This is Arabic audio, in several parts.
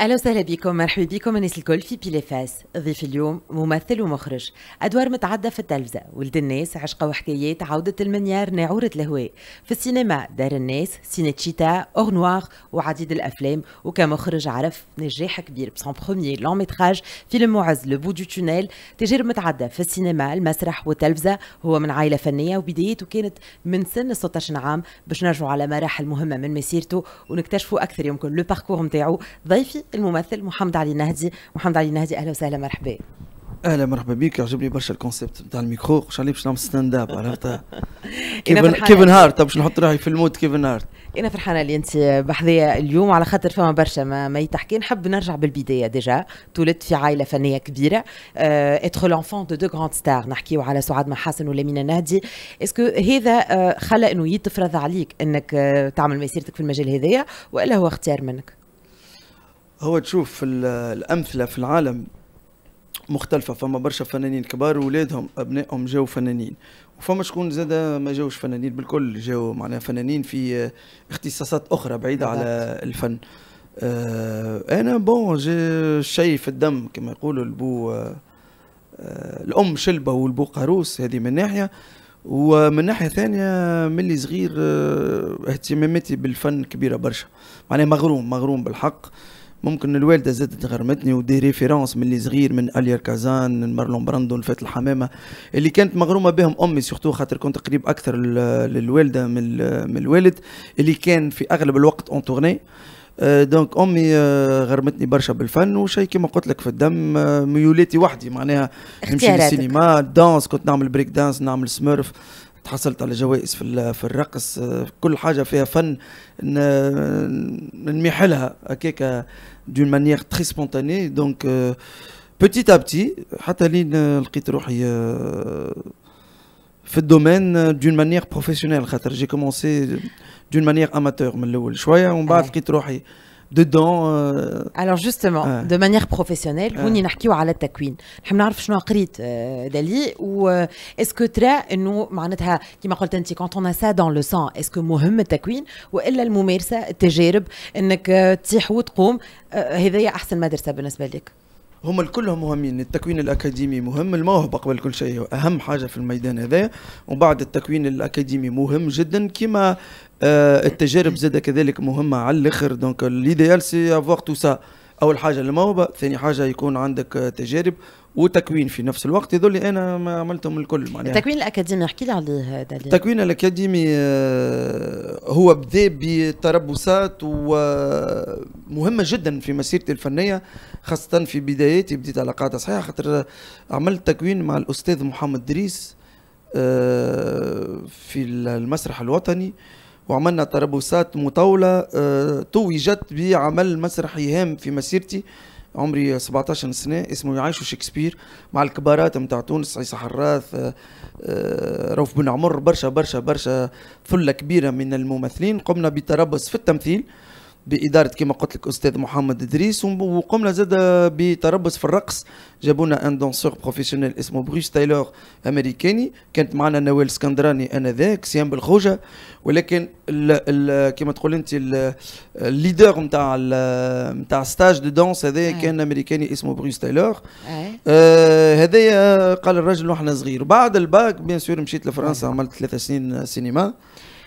اهلا وسهلا بكم مرحبا بكم الناس الكل في بيلي فاس ضيف اليوم ممثل ومخرج ادوار متعدده في التلفزه ولد الناس عشقة وحكايات عوده المنيار ناعوره الهواء في السينما دار الناس سينيتشيتا اور نوار وعديد الافلام وكمخرج عرف نجاح كبير بسون بخومي لون ميتراج فيلم معز لو بو دو تونيل تجارب متعدده في السينما المسرح والتلفزه هو من عائله فنيه وبدايته كانت من سن 16 عام باش نرجعوا على مراحل مهمه من مسيرته ونكتشفوا اكثر يمكن لو باركور نتاعو ضيفي الممثل محمد علي نهدي محمد علي نهدي اهلا وسهلا مرحبا اهلا مرحبا بك عجبني برشا الكونسيبت نتاع الميكرو خش عليه باش نعمل ستاند اب عرفت كيفن هارت باش نحط روحي في المود كيفن هارت انا فرحانه اللي انت بحذايا اليوم على خاطر فما برشا ما, ما يتحكي نحب نرجع بالبدايه ديجا تولدت في عائله فنيه كبيره اتخ لونفون دو دو غراند ستار نحكيو على سعاد محاسن ولامينه نهدي اسكو هذا آه، خلى انه يتفرض عليك انك آه، تعمل مسيرتك في المجال هذايا والا هو اختيار منك هو تشوف الامثله في العالم مختلفه فما برشا فنانين كبار وولادهم ابنائهم جاو فنانين وفما شكون زاد ما جاوش فنانين بالكل جاو معناها فنانين في اختصاصات اخرى بعيده على الفن آه انا بون شي في الدم كما يقولوا البو آه الام شلبه والبو قاروس هذه من ناحيه ومن ناحيه ثانيه ملي صغير آه، اهتماماتي بالفن كبيره برشا معناها مغروم مغروم بالحق آه ممكن الوالده زادت غرمتني ودي ريفيرونس من اللي صغير من اليار كازان مارلون براندون فات الحمامه اللي كانت مغرومه بهم امي سورتو خاطر كنت قريب اكثر للوالده من من الوالد اللي كان في اغلب الوقت اون تورني دونك امي آه، غرمتني برشا بالفن وشي كما قلت لك في الدم آه، ميولاتي وحدي معناها نمشي للسينما دانس كنت نعمل بريك دانس نعمل سميرف تحصلت على جوائز في في الرقص آه، كل حاجه فيها فن نميحلها هكاك دون مانيير تري سبونتاني دونك بيتي ا بيتي حتى لين لقيت روحي آه، في الدومين دون مانيير بروفيسيونيل خاطر جي كومونسي دون مانيير اماتور من الاول شويه ومن بعد لقيت روحي dedans euh. alors justement de manière professionnelle كوني نحكيو على التكوين نحب نعرف شنو قريت دالي و اسكو ترى انه معناتها كما قلت انت كونت اون سا دون لو سان اسكو مهم التكوين والا الممارسه التجارب انك تسيح وتقوم هذايا احسن مدرسه بالنسبه لك هم كلهم مهمين التكوين الاكاديمي مهم الموهبه قبل كل شيء اهم حاجه في الميدان هذا ومن بعد التكوين الاكاديمي مهم جدا كما آه، التجارب زاد كذلك مهمه على الاخر دونك ليديال سي افوار تو سا اول حاجه الموهبه ثاني حاجه يكون عندك تجارب وتكوين في نفس الوقت هذول انا ما عملتهم الكل معناها التكوين الاكاديمي احكي لي عليه هذا التكوين الاكاديمي آه، هو بدا بتربصات ومهمه جدا في مسيرتي الفنيه خاصه في بداياتي بديت علاقات صحيحه خاطر عملت تكوين مع الاستاذ محمد دريس آه، في المسرح الوطني وعملنا تربصات مطولة آه، توجت بعمل مسرحي هام في مسيرتي عمري 17 سنة اسمه يعيشوا شكسبير مع الكبارات متاع تونس عيسى حراث آه، آه، روف بن عمر برشا برشا برشا فلة كبيرة من الممثلين قمنا بتربص في التمثيل باداره كما قلت لك استاذ محمد ادريس وقمنا زاد بتربص في الرقص جابونا ان دونسور بروفيسيونيل اسمه بروس تايلور امريكاني كانت معنا نوال اسكندراني انذاك سيام بالخوجه ولكن كما تقول انت الليدر نتاع نتاع ستاج دو دونس هذايا آه. كان امريكاني اسمه بروس تايلور آه. آه هذايا قال الرجل واحنا صغير بعد الباك بيان سور مشيت لفرنسا آه. عملت ثلاث سنين سينما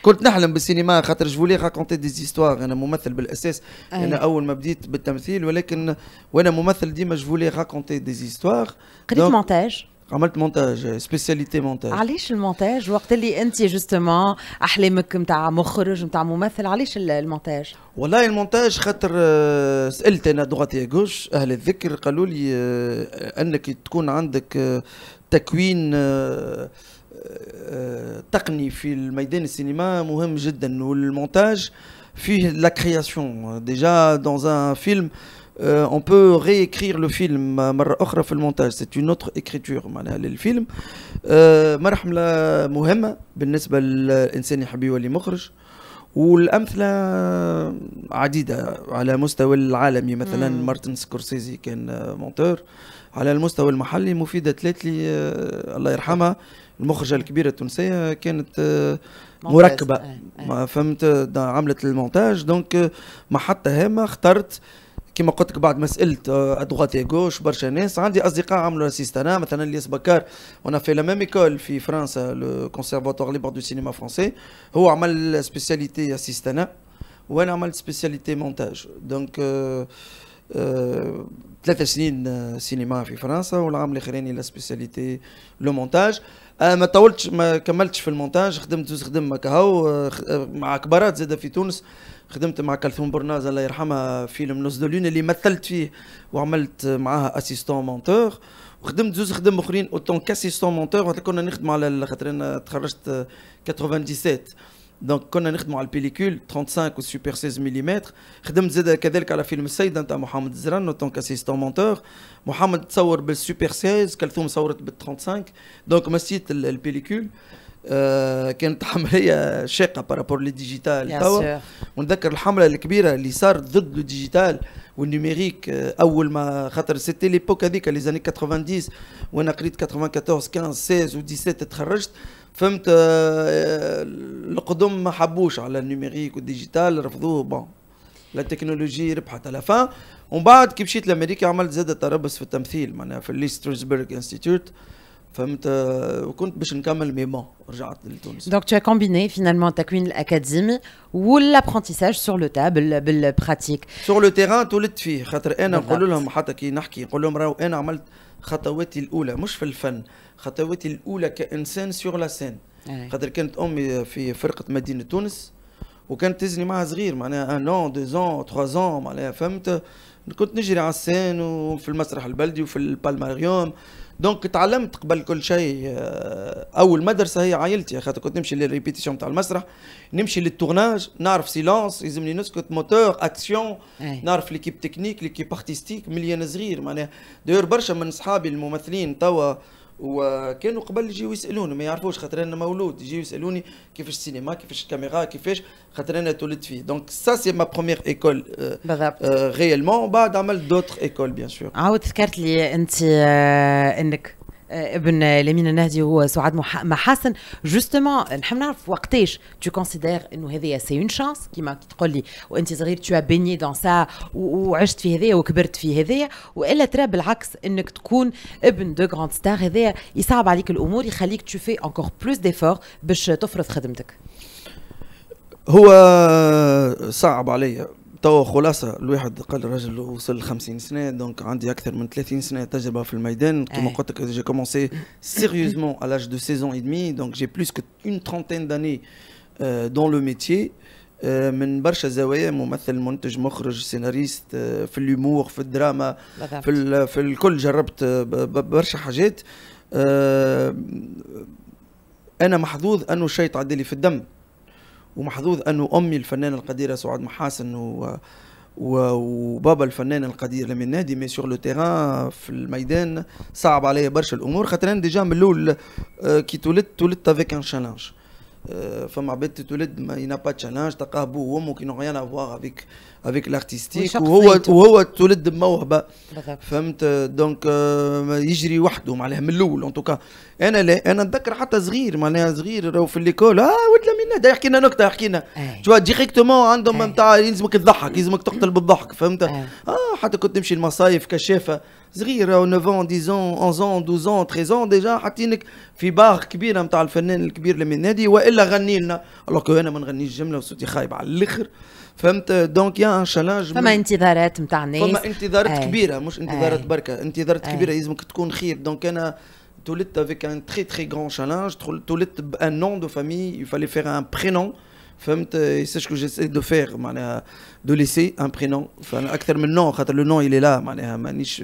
كنت نحلم بالسينما خاطر جولي راكونتي دي زيستوار انا ممثل بالاساس أي. انا اول ما بديت بالتمثيل ولكن وانا ممثل ديما جولي راكونتي دي زيستوار قريت مونتاج عملت مونتاج سبيسياليتي مونتاج علاش المونتاج وقت اللي انت جوستومون احلامك نتاع مخرج نتاع ممثل علاش المونتاج والله المونتاج خاطر آه، سالت انا يا غوش اهل الذكر قالوا لي آه، انك تكون عندك آه، تكوين آه، تقني في الميدان السينما مهم جدا والمونتاج فيه لا كرياسيون ديجا دون ان فيلم اون بو peut réécrire le مرة أخرى في المونتاج c'est une autre écriture معناها للفيلم آه، مرحلة مهمة بالنسبة للإنسان يحب يولي مخرج والامثله عديده على مستوى العالمي مثلا مم. مارتن سكورسيزي كان مونتور على المستوى المحلي مفيده تلاتلي آه، الله يرحمها المخرجه الكبيره التونسيه كانت آه، مركبه آه، فهمت عملت المونتاج دونك محطة هامه اخترت كما قلت لك بعد ما سالت ادغوات ايغوش برشا ناس عندي اصدقاء عملوا اسيست انا مثلا الياس بكار انا في لا ميم ايكول في فرنسا لو كونسيرفاتوار ليبر دو سينما فرونسي هو عمل سبيسياليتي اسيست انا وانا عملت سبيسياليتي مونتاج دونك آه, آه، ثلاث سنين سينما آه، في فرنسا والعام الاخراني لا سبيسياليتي لو مونتاج آه ما طولتش ما كملتش في المونتاج خدمت زوز خدمه آه، كهو آه، مع كبارات زاده في تونس خدمت مع كلثوم برناز الله يرحمها فيلم نوز دو لون اللي مثلت فيه وعملت معاها اسيستون مونتور وخدمت زوز خدم اخرين اوتون كاسيستون مونتور وقت كنا نخدم على خاطر انا تخرجت 97 آه، دونك كنا نخدموا على البيليكول 35 سوبر 16 ملم خدمت زاد كذلك على فيلم السيده نتاع محمد الزران اون كاسيستون مونتور محمد تصور بالسوبر 16 كلثوم صورت بال 35 دونك مسيت البيليكول آه كانت حمليه شاقه بارابور لي ديجيتال توا ونذكر الحمله الكبيره اللي صارت ضد لو ديجيتال والنيميريك اول ما خاطر سيتي ليبوك هذيك لي زاني 90 وانا قريت 94 15 16 و17 تخرجت فهمت آه، آه، القدم ما حبوش على النيميريك والديجيتال رفضوه بون لا تكنولوجي ربحت على فان ومن بعد كي مشيت لامريكا عملت زاده تربص في التمثيل معناها في الليسترسبرغ انستيتوت فهمت آه، وكنت باش نكمل ميمون رجعت لتونس دونك تو كومبيني فينالمون التكوين الاكاديمي والابرونتيساج سور لو تابل بالبراتيك سور لو تيران تولدت فيه خاطر انا نقول لهم حتى كي نحكي نقول لهم راهو انا عملت خطواتي الاولى مش في الفن خطواتي الاولى كانسان سيغ لا سين خاطر كانت امي في فرقه مدينه تونس وكانت تزني معها صغير معناها ان اون دو زون تخوا زون معناها فهمت كنت نجري على السين وفي المسرح البلدي وفي البالماريوم دونك تعلمت قبل كل شيء آه، اول مدرسه هي عائلتي خاطر كنت نمشي للريبيتيشن تاع المسرح نمشي للتورناج نعرف سيلونس يلزمني نسكت موتور اكسيون نعرف ليكيب تكنيك ليكيب ارتستيك مليان صغير معناها داير برشا من صحابي الممثلين توا وكانوا قبل يجيو يسالوني ما يعرفوش خاطر انا مولود يجيو يسالوني كيفاش السينما كيفاش الكاميرا كيفاش خاطر انا تولدت فيه دونك سا سي ما بروميير ايكول بالضبط ريالمون بعد عملت دوتر ايكول بيان سور عاود ذكرت لي انت آه، انك ابن لمين النهدي هو سعاد محاسن جوستومون نحب نعرف وقتاش تو كونسيدير انه هذه سي اون شانس كيما تقول لي وانت صغير تو بيني دون سا وعشت في هذايا وكبرت في هذايا والا ترى بالعكس انك تكون ابن دو غراند ستار هذايا يصعب عليك الامور يخليك تو في انكور بلوس ديفور باش تفرض خدمتك هو صعب عليا توا خلاصه الواحد قال راجل وصل 50 سنه دونك عندي اكثر من 30 سنه تجربه في الميدان كما قلت لك جي كومونسي سيريوزمون على لاج دو 16 اي دمي دونك جي بلوس كو اون ترونتين داني دون لو ميتي من برشا زوايا ممثل منتج مخرج سيناريست آه، في الهومور في الدراما في في الكل جربت آه، برشا حاجات آه، انا محظوظ انه شيء تعدي لي في الدم ومحظوظ أنه أمي الفنانة القديرة سعاد محاسن و وبابا الفنان القدير لمن نادي مي سور لو تيران في الميدان صعب عليا برشا الامور خاطر انا ديجا من الاول آه، كي تولدت تولدت افيك ان شالنج آه، فما عباد تتولد ما ينا با تشالنج تلقاه بو وامه كي نو غيان افواغ افيك افيك لارتيستيك وهو وهو تولد بموهبه فهمت دونك آه، يجري وحده معناها من الاول ان توكا انا لا انا نتذكر حتى صغير معناها صغير راهو في ليكول اه ولد لمينا يحكي لنا نكته يحكي لنا تو ديريكتومون عندهم نتاع يلزمك تضحك يلزمك تقتل بالضحك فهمت اه حتى كنت نمشي المصايف كشافه صغير راهو 9 ان 10 ان 11 ان 12 ان 13 ان ديجا حاطينك في بار كبيره نتاع الفنان الكبير اللي من نادي والا غني لنا الوغ انا ما نغنيش جمله وصوتي خايب على الاخر فهمت دونك يا ان شالنج فما انتظارات نتاع الناس فما انتظارات أي. آه. كبيره مش آه. انتظارات بركه انتظارات أي. آه. كبيره لازمك تكون خير دونك انا تولدت افيك ان تري تري غران شالنج تولدت بان نون دو فامي يفالي فير ان برينون فهمت دو فيغ معناها دو ليسي ان j'essaie فانا اكثر من نون خاطر لو نون اللي لا معناها مانيش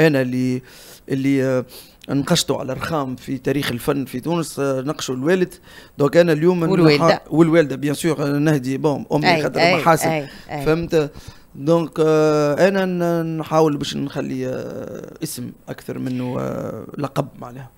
انا اللي اللي آه، نقشتوا على الرخام في تاريخ الفن في تونس آه، نقشوا الوالد دونك انا اليوم والوالده والوالده بيان آه، سور نهدي بون امي خاطر محاسن فهمت دونك انا نحاول باش نخلي اسم اكثر منه لقب معناها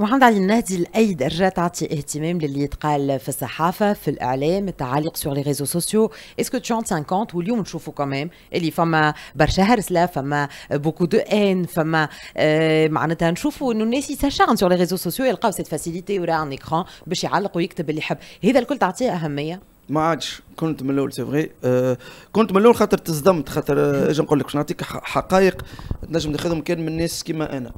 محمد علي النهدي لاي درجه تعطي اهتمام للي يتقال في الصحافه في الاعلام التعليق سور لي ريزو سوسيو اسكو تشونت en واليوم نشوفوا كمان اللي فما برشا هرسله فما بوكو دو ان فما آه معناتها نشوفوا انه الناس يتشارن سور لي ريزو سوسيو يلقاو سيت فاسيليتي ورا ان ايكران باش يعلق ويكتب اللي يحب هذا الكل تعطيه اهميه ما عادش كنت من الاول سي فغي أه كنت من الاول خاطر تصدمت خاطر آه، اجي نقول لك باش نعطيك حقائق تنجم تاخذهم كان من الناس كيما انا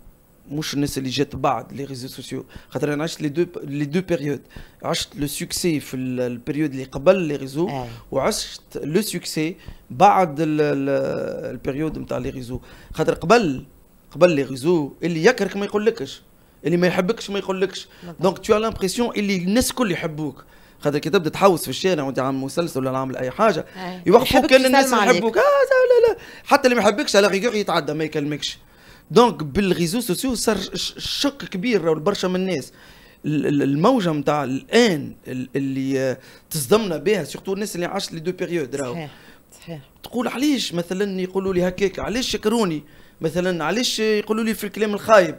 مش الناس اللي جات بعد لي ريزو سوسيو خاطر انا عشت لي دو لي دو بيريود عشت لو سوكسي في البيريود اللي قبل لي ريزو وعشت لو سوكسي بعد البيريود نتاع لي ريزو خاطر قبل قبل لي ريزو اللي يكرك ما يقولكش اللي ما يحبكش ما يقولكش دونك تو لامبرسيون اللي الناس الكل يحبوك خاطر كي تبدا تحوس في الشارع وانت عامل مسلسل ولا عامل اي حاجه إيه. يوقفوك كان الناس يحبوك آه لا لا حتى اللي ما يحبكش على ريغور يتعدى ما يكلمكش دونك بالريزو سوسيو صار شق كبير لبرشا من الناس الموجه نتاع الان اللي تصدمنا بها سورتو الناس اللي عاشت لي دو بيريود راهو تقول علاش مثلا يقولوا لي هكاك علاش شكروني مثلا علاش يقولوا لي في الكلام الخايب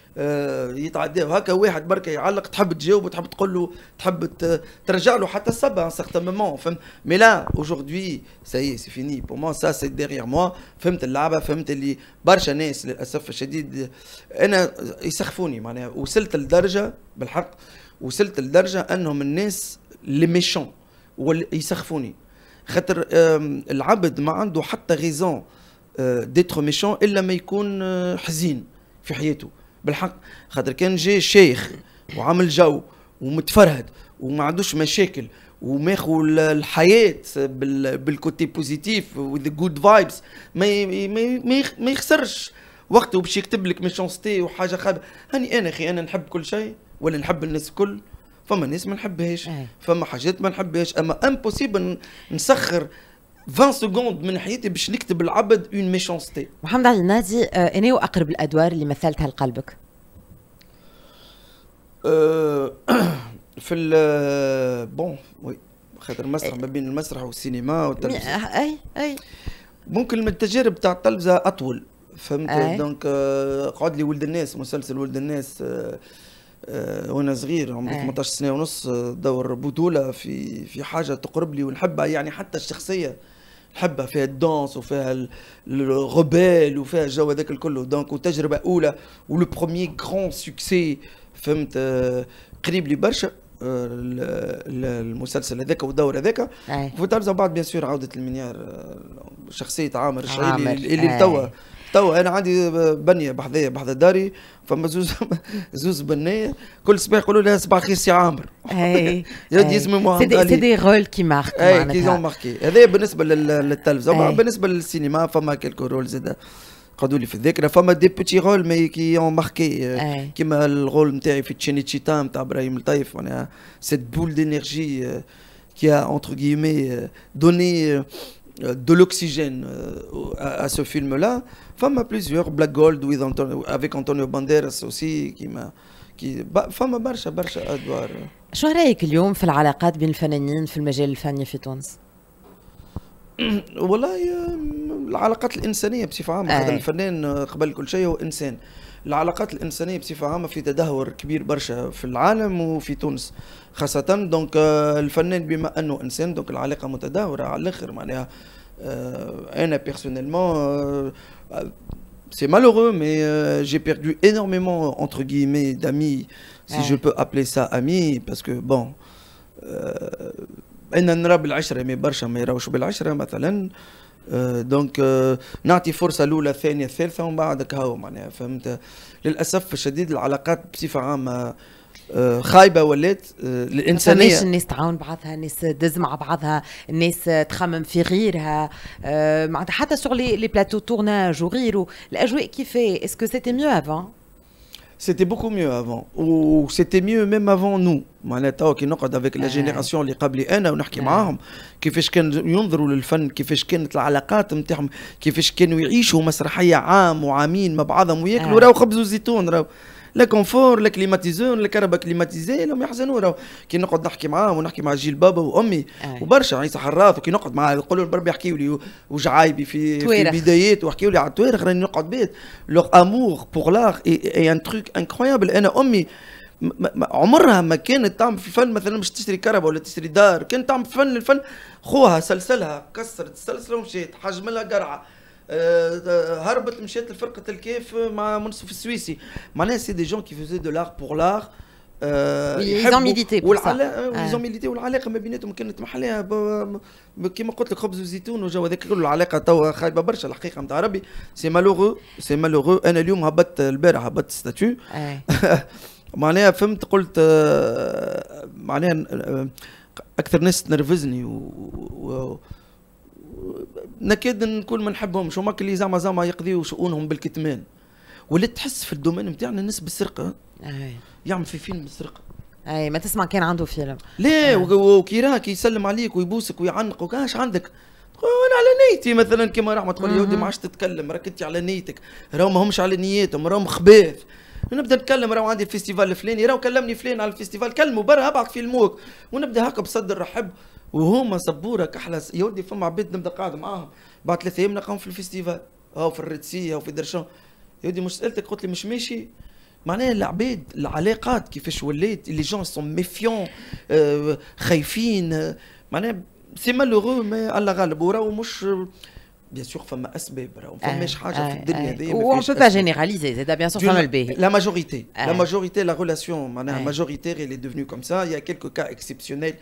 آه، يتعداو هكا واحد برك يعلق تحب تجاوبه تحب تقول له تحب ترجع له حتى السبه ان سارتان مومون فهمت مي لا اوجوردي سي سي فيني بور مو سا سي ديغيغ مو فهمت اللعبه فهمت اللي برشا ناس للاسف الشديد انا يسخفوني معناها وصلت لدرجه بالحق وصلت لدرجه انهم الناس لي ميشون يسخفوني خاطر العبد ما عنده حتى غيزون ديتر ميشون الا ما يكون آه، حزين في حياته بالحق خاطر كان جاي شيخ وعمل جو ومتفرهد وما عندوش مشاكل وماخو الحياه بالكوتي بوزيتيف وذ جود فايبس ما ما ما يخسرش وقته باش يكتب لك ميشونستي وحاجه خاب هاني انا اخي انا نحب كل شيء ولا نحب الناس الكل فما ناس ما نحبهاش إيه. فما حاجات ما نحبهاش اما امبوسيبل نسخر 20 سكوند من حياتي باش نكتب العبد اون ميشونستي محمد علي النادي آه، اني واقرب الادوار اللي مثلتها لقلبك آه، في ال بون آه، وي خاطر المسرح ما بين المسرح والسينما والتلفزيون اي اي ممكن من التجارب تاع التلفزه اطول فهمت أي. دونك قعد لي ولد الناس مسلسل ولد الناس وانا صغير عمري 18 سنه ونص دور بطوله في في حاجه تقرب لي ونحبها يعني حتى الشخصيه نحبها فيها الدانس وفيها الروبيل وفيها الجو هذاك الكل دونك وتجربه اولى ولو بروميي غران سوكسي فهمت قريب لي برشا آه، المسلسل هذاك والدور هذاك وتلزم بعد بيان سور عوده المنيار آه، شخصيه عامر الشعيبي اللي توا تو انا عندي بنيه بحذايا بحذا داري فما زوز زوز بنيه كل صباح يقولوا لها صباح خير سي عامر يا اسمي مو سي دي رول كي مارك اي كي ماركي هذا بالنسبه للتلفزه بالنسبه للسينما فما كيلكو رول زاد قعدوا لي في الذاكره فما دي بوتي رول مي كي اون ماركي كيما الرول نتاعي في تشيني تشيتا نتاع ابراهيم لطيف معناها سيت بول دينيرجي كي اونتر entre دوني de l'oxygène euh, à, à, ce film-là. Femme à plusieurs, Black Gold with Antonio, avec Antonio Banderas aussi qui m'a فما برشا برشا ادوار شو رايك اليوم في العلاقات بين الفنانين في المجال الفني في تونس؟ والله العلاقات الانسانيه بصفه عامه آه. هذا الفنان آه، قبل كل شيء هو انسان العلاقات الانسانيه بصفه عامه في تدهور كبير برشا في العالم وفي تونس Donc, دونك الفنان بما انه انسان دونك العلاقة متدهورة على معناها c'est malheureux, mais j'ai perdu énormément, entre guillemets, d'amis, si je peux appeler ça amis, parce que bon. مي برشا ما مثلا دونك آه، خايبه ولات آه، الانسانيه الناس تعاون بعضها الناس تدز مع بعضها الناس تخمم في غيرها آه، معناتها حتى سور لي بلاتو تورناج وغيره الاجواء كيف اسكو سيتي ميو افون C'était beaucoup mieux avant. Ou c'était mieux même avant nous. معناتها كي نقعد افيك لا جينيراسيون اللي قبلي انا ونحكي معاهم كيفاش كان ينظروا للفن كيفاش كانت العلاقات نتاعهم كيفاش كانوا يعيشوا مسرحيه عام وعامين مع بعضهم وياكلوا راهو خبز وزيتون راهو لا كونفور لا كليماتيزور لا كهرباء كليماتيزي لا يحزنوا راهو كي نقعد نحكي معاهم ونحكي مع جيل بابا وامي وبرشا عيسى حراث وكي نقعد مع يقولوا بربي يحكيوا لي وجعايبي في تويرخ. في بدايات وحكيوا لي على التويرخ راني نقعد بيت لوغ امور بوغ لاغ اي ان تروك انكرويابل انا امي عمرها ما كانت تعمل في فن مثلا مش تشتري كهرباء ولا تشتري دار كانت تعمل في فن الفن خوها سلسلها كسرت السلسله ومشيت حجم لها قرعه هربت مشات لفرقه الكيف مع منصف السويسي معناها سي دي جون كي فوزي دو لار بور لار يحبوا ميديتي والعلاقه آه، آه. والعلاقه ما بيناتهم كانت محليه كيما قلت لك خبز وزيتون وجو هذاك كله العلاقه توا خايبه برشا الحقيقه نتاع ربي سي مالوغو سي مالوغو انا اليوم هبطت البارح هبطت ستاتيو آه. معناها فهمت قلت معناها اكثر ناس تنرفزني و... نكاد نكون ما نحبهمش هما اللي زعما زعما يقضيو شؤونهم بالكتمان ولات تحس في الدومين نتاعنا الناس بالسرقه أي. يعمل في فيلم بالسرقه اي ما تسمع كان عنده فيلم لا وكي راك يسلم عليك ويبوسك ويعنقك اش عندك انا على نيتي مثلا كما ما تقول يا ودي ما عادش تتكلم راك انت على نيتك راهو ما همش على نيتهم راهم خبيث نبدا نتكلم راهو عندي الفيستيفال الفلاني راهو كلمني فلان على الفيستيفال كلمه برا ابعث في الموك ونبدا هكا بصدر رحب وهما سبورك احلى يا ولدي فما عباد نبدا قاعد معاهم بعد ثلاث ايام نلقاهم في الفيستيفال هاو في الريتسي او في درشان يا ولدي مش سالتك قلت لي مش ماشي معناها العباد العلاقات كيفاش ولات لي جون سون ميفيون آه، خايفين معناها سي مالوغو مي الله غالب وراه مش بيان سور فما اسباب راهو فماش آه، حاجه في آه، الدنيا هذه اون بو با جينيراليزي زاد بيان سور فما الباهي لا ماجوريتي لا ماجوريتي لا ريلاسيون معناها ماجوريتي اللي دوفنو كوم سا يا كيلكو كا اكسيبسيونيل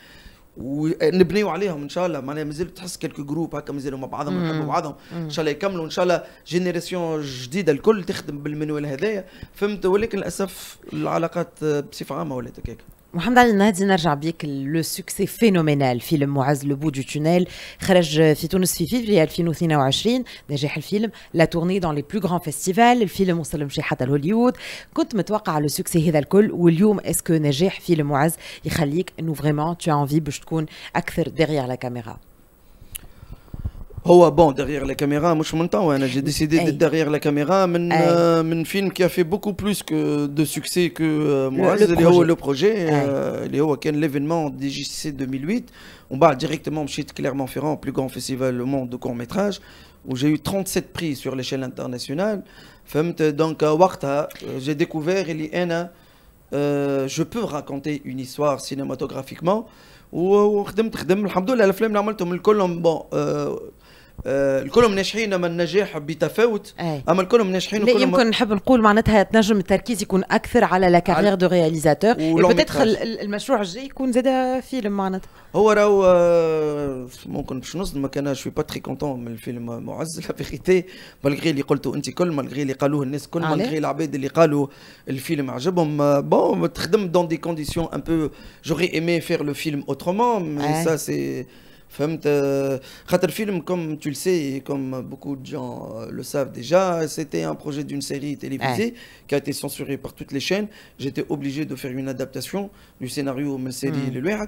ونبنيو عليهم ان شاء الله معناها مازال تحس كيلكو جروب هكا مازالوا مع بعضهم يحبوا بعضهم ان شاء الله يكملوا ان شاء الله جينيراسيون جديده الكل تخدم بالمنوال هذايا فهمت ولكن للاسف العلاقات بصفه عامه ولات هكاك محمد علي النهدي نرجع بيك لو سوكسي فينومينال فيلم معز لو دو تونيل خرج في تونس في فيفري 2022 نجاح الفيلم لا تورني دون لي بلو غران فيستيفال الفيلم وصل مشي حتى لهوليوود كنت متوقع لو سوكسي هذا الكل واليوم اسكو نجاح فيلم معز يخليك انه فريمون تو انفي باش تكون اكثر ديغيغ لا كاميرا Oh bon derrière les caméras, moi je monte J'ai décidé d'être derrière la caméra même un film qui a fait beaucoup plus que de succès que moi. C'est Le projet, les week euh, l'événement, DJC 2008, on va directement chez Clermont-Ferrand, le plus grand festival du monde de court métrage où j'ai eu 37 prix sur l'échelle internationale. Donc à Jakarta, euh, j'ai découvert et euh, je peux raconter une histoire cinématographiquement. Où je dem, le hamdoulah la flemme la mort est la آه، الكلهم ناجحين اما النجاح بتفاوت اما الكلهم ناجحين لا يمكن نحب نقول معناتها تنجم التركيز يكون اكثر على لا كارير دو رياليزاتور بتدخل المشروع الجاي يكون زاد فيلم معناتها هو راهو آه، ممكن باش نصدمك انا شوي با تري كونتون من الفيلم معز لا فيغيتي مالغري اللي قلته انت كل مالغري اللي قالوه الناس كل مالغري العباد اللي قالوا الفيلم عجبهم بون آه، تخدم دون دي كونديسيون ان بو جوري ايمي فير لو فيلم اوترومون سا سي Film, comme tu le sais, et comme beaucoup de gens euh, le savent déjà, c'était un projet d'une série télévisée qui a été censuré par toutes les chaînes. J'étais obligé de faire une adaptation du scénario de la série hmm. Le euh,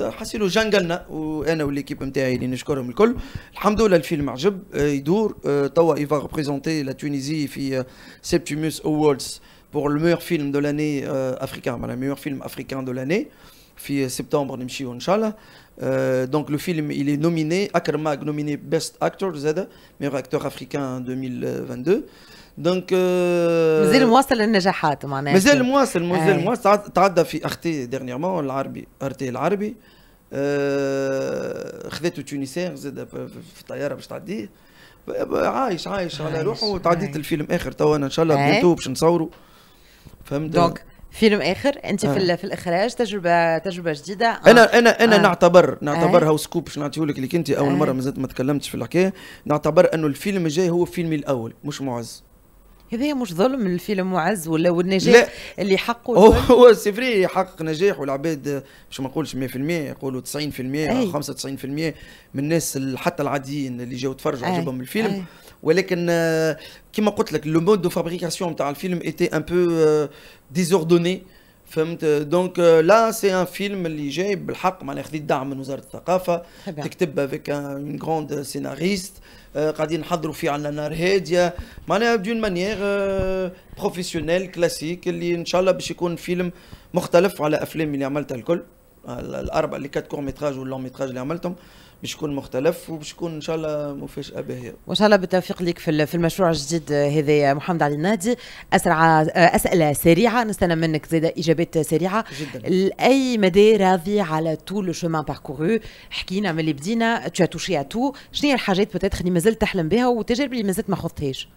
ou حسيلو les وانا والليكيب نتاعي اللي نشكرهم le film. لله الفيلم عجب يدور توا va représenter la Tunisie. في سيبتيموس euh, Awards pour le meilleur film de l'année africain, le meilleur film africain de l'année. في سبتمبر نمشيو ان شاء الله دونك لو فيلم il est nominé نوميني بيست اكتور actor زاد meilleur اكتور افريكان 2022 دونك مازال مواصل للنجاحات معناها مازال مواصل مازال إيه. مواصل تعدى في اختي ديرنيغمون العربي ارتي العربي euh, خذته تونيسير زاد في الطياره باش تعديه عايش عايش على روحه تعديت الفيلم اخر توا ان شاء الله إيه. بيتو باش نصوره فهمت دونك فيلم اخر انت آه. في, في الاخراج تجربه تجربه جديده آه. انا انا انا آه. آه. نعتبر نعتبرها آه. سكوب باش نعطيه لك كنت اول آه. مره مازلت ما تكلمتش في الحكايه نعتبر انه الفيلم الجاي هو فيلمي الاول مش معز هذا مش ظلم الفيلم معز ولا والنجاح لا. اللي حقه هو سي فري حقق نجاح والعباد مش ما نقولش 100% يقولوا 90% أي. 95% من الناس حتى العاديين اللي جاوا تفرجوا عجبهم الفيلم أي. ولكن آه، كما قلت لك لو مود دو فابريكاسيون تاع الفيلم ايتي ان بو ديزوردوني فهمت دونك آه، لا سي ان فيلم اللي جاي بالحق معناها خذيت دعم من وزاره الثقافه تكتب افيك اون غروند سيناريست قاعدين نحضروا فيه على نار هاديه معناها بدون مانيير بروفيسيونيل كلاسيك اللي ان شاء الله باش يكون فيلم مختلف على افلام اللي عملتها الكل الاربع اللي كات كور ميتراج واللون ميتراج اللي عملتهم باش يكون مختلف وباش يكون ان شاء الله مفاجاه باهيه وان شاء الله بالتوفيق لك في المشروع الجديد هذا محمد علي النادي اسرع آه، اسئله سريعه نستنى منك زاد اجابات سريعه جدا لاي مدى راضي على طول لو شومان باركورو حكينا من اللي بدينا تو توشي تو شنو هي الحاجات بتاتخ اللي مازلت تحلم بها والتجارب اللي مازلت ما خضتهاش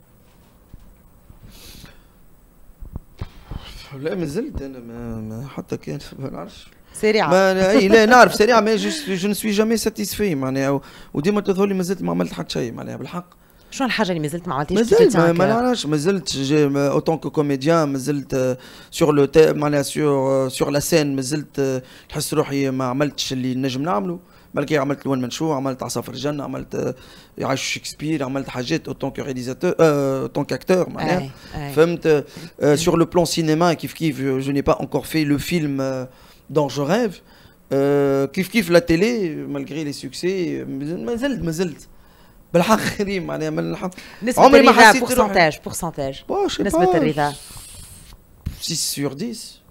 لا مازلت انا ما حتى كان ما نعرفش سريعه ما اي لا نعرف سريعه مي جو نسوي جامي ساتيسفي معناها وديما تظهر لي مازلت ما عملت حتى شيء معناها بالحق شنو الحاجه اللي مازلت ما عملتيش مازلت ما نعرفش مازلت اوتون كو كوميديان مازلت سور لو معناها سور سور لا سين مازلت تحس روحي ما عملتش اللي نجم نعمله بالكي عملت الوان منشو عملت عصافر الجنه عملت آه، يعيش شكسبير عملت حاجات اوتون كو رياليزاتور اوتون كاكتور معناها فهمت سور لو بلون سينما كيف كيف جو ني با انكور في لو فيلم Don't Je rêve, euh, kiff kiff la télé, malgré les succès, mais مازلت معناها من الحق pourcentage pourcentage 6 sur 10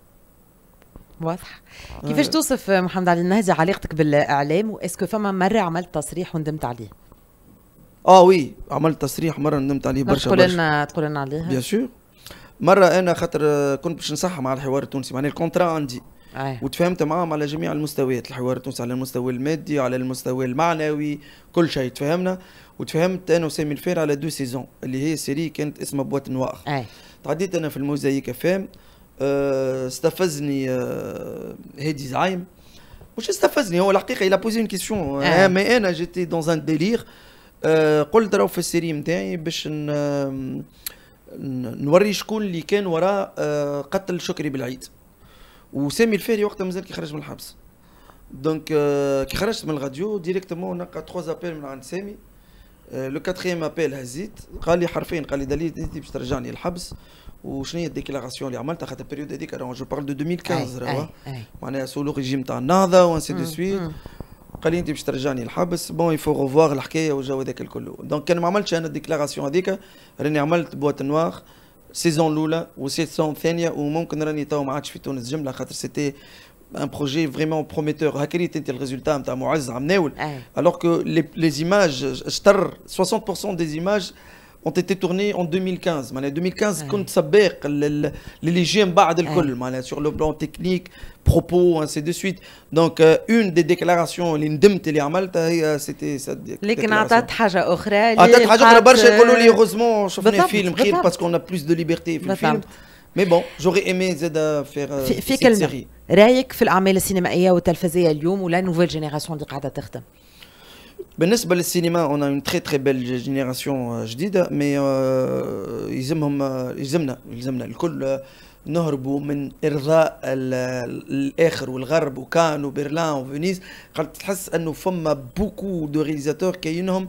واضح كيفاش توصف محمد علي النهدي علاقتك بالاعلام واسكو فما مرة عملت تصريح وندمت عليه اه وي عملت تصريح ندمت عليه برشا بيان سور انا خاطر كنت باش مع الحوار التونسي أيه. وتفاهمت معاهم على جميع المستويات الحوار التونسي على المستوى المادي على المستوى المعنوي كل شيء تفاهمنا وتفاهمت انا وسامي الفير على دو سيزون اللي هي سيري كانت اسمها بوات نوار أيه. تعديت انا في الموزايك فام آه، استفزني آه، هادي زعيم مش استفزني هو الحقيقه الى بوزي اون كيسيون أيه. مي انا جيتي دون ان ديليغ قلت راهو في السيري نتاعي باش نوري شكون اللي كان وراء آه، قتل شكري بالعيد وسامي الفهري وقتها مازال كي خرج من الحبس دونك euh, كي خرجت من الراديو ديريكتومون نلقى تخوا ابيل من عند سامي لو كاتريام ابيل هزيت قال لي حرفين قال لي دليل انت باش ترجعني للحبس وشنو هي الديكلاراسيون اللي عملتها خاطر البيريود هذيك جو بارل دو 2015 معناها سو لو ريجيم تاع النهضه وانسي دو سويت قال لي انت باش ترجعني الحبس بون يفو غوفواغ الحكايه والجو هذاك الكل دونك كان ما عملتش انا الديكلاراسيون هذيك راني عملت بوات نوار ses enloula ou ses thanya ou mon kan rani taw ma tchfitou ness c'était un projet vraiment prometteur hakali tit el resultat nta moaz amenoul alors que les images star 60% des images ont été tournés en 2015. En 2015, on savait les légumes de l'école, sur le plan technique, propos, c'est de suite. Donc, euh, une des déclarations qui a été déclarée, c'était... Mais elle a donné autre chose. Elle a donné une autre chose, mais heureusement, on a vu le film, parce qu'on a plus de liberté. Mais bon, j'aurais aimé euh, faire euh, cette série. Quelle est votre opinion sur les activités cinématiques et téléphoniques aujourd'hui, et la nouvelle génération de se dérouler بالنسبه للسينما اون اون تري تري بيل جينيراسيون جديده مي euh, يلزمهم euh، يلزمنا يلزمنا الكل euh، نهربوا من ارضاء الاخر والغرب وكان وبرلان وفينيس قلت تحس انه فما بوكو دو ريزاتور كاينهم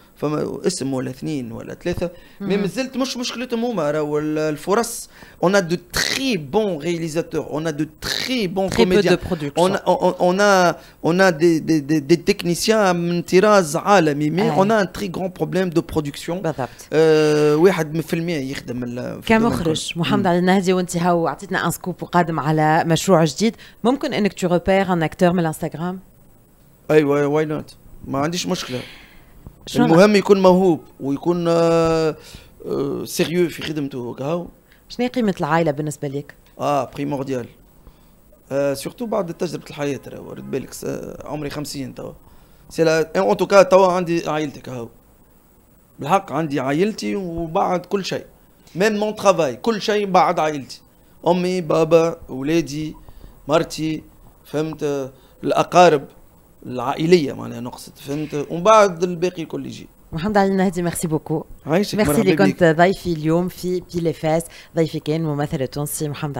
فما اسم ولا اثنين ولا ثلاثه مي مازلت مش مشكلتهم هما راهو الفرص اون ا دو تري بون رياليزاتور اون ا دو تري بون كوميديان اون اون اون ا دي دي دي, تكنيسيان من طراز عالمي مي اون ا ان تري غران بروبليم دو برودكسيون بالضبط آه واحد في المية يخدم كمخرج محمد علي النهدي وانت هاو عطيتنا ان سكوب وقادم على مشروع جديد ممكن انك تو روبير ان اكتور من الانستغرام ايوا واي نوت ما عنديش مشكله المهم يكون موهوب ويكون سيريو آه، آه، في خدمته هكا شنو قيمه العائله بالنسبه لك اه بريمورديال آه سورتو بعد تجربه الحياه ترى ورد بالك عمري 50 توا سي لا اون توكا توا عندي عائلتك هاو بالحق عندي عائلتي وبعد كل شيء ميم مون ترافاي كل شيء بعد عائلتي امي بابا ولادي مرتي فهمت الاقارب العائليه معناها نقصد فهمت ومن بعد الباقي الكل يجي محمد علي النهدي ميرسي بوكو ميرسي اللي كنت ضيفي اليوم في بيلي فاس ضيفي كان ممثل تونسي محمد علي